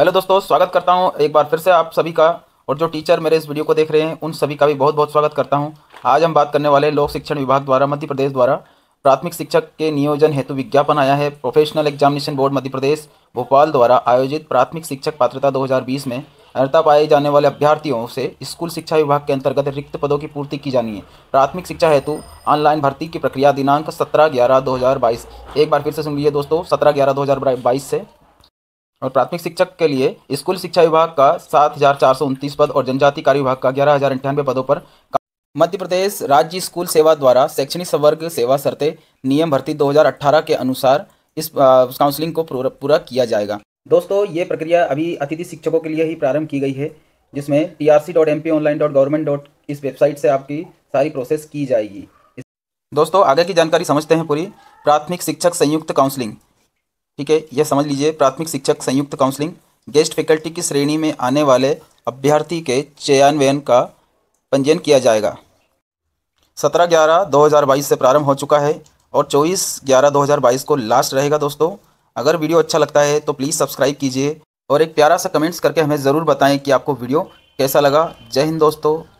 hello दोस्तों स्वागत करता हूं एक बार फिर से आप सभी का और जो टीचर मेरे इस वीडियो को देख रहे हैं उन सभी का भी बहुत बहुत स्वागत करता हूं आज हम बात करने वाले लोक शिक्षण विभाग द्वारा मध्य प्रदेश द्वारा प्राथमिक शिक्षक के नियोजन हेतु विज्ञापन आया है professional examination board Madhya Pradesh Bhopal द्वारा आयोजित प्राथमिक शिक्षक पात्रता दो में अर्ता पाए जाने वाले अभ्यर्थियों से स्कूल शिक्षा विभाग के अंतर्गत रिक्त पदों की पूर्ति की जानी है प्राथमिक शिक्षा हेतु ऑनलाइन भर्ती की प्रक्रिया दिनांक सत्रह ग्यारह दो एक बार फिर से सुन लीजिए दोस्तों सत्रह ग्यारह दो से और प्राथमिक शिक्षक के लिए स्कूल शिक्षा विभाग का सात हज़ार चार सौ उनतीस पद और जनजाति कार्य विभाग का ग्यारह हज़ार अंठानवे पदों पर मध्य प्रदेश राज्य स्कूल सेवा द्वारा शैक्षणिक संवर्ग सेवा शर्ते नियम भर्ती 2018 के अनुसार इस काउंसलिंग को पूरा किया जाएगा दोस्तों ये प्रक्रिया अभी अतिथि शिक्षकों के लिए ही प्रारंभ की गई है जिसमें T R C dot M P online dot government dot इस वेबसाइट से आपकी सारी प्रोसेस की जाएगी दोस्तों आगे की जानकारी समझते हैं पूरी प्राथमिक शिक्षक संयुक्त काउंसलिंग ठीक है यह समझ लीजिए प्राथमिक शिक्षक संयुक्त काउंसलिंग गेस्ट फैकल्टी की श्रेणी में आने वाले अभ्यर्थी के चयनवयन का पंजीयन किया जाएगा सत्रह ग्यारह दो हज़ार बाईस से प्रारंभ हो चुका है और चौबीस ग्यारह दो हज़ार बाईस को लास्ट रहेगा दोस्तों अगर वीडियो अच्छा लगता है तो प्लीज़ सब्सक्राइब कीजिए और एक प्यारा सा कमेंट्स करके हमें ज़रूर बताएं कि आपको वीडियो कैसा लगा जय हिंद दोस्तों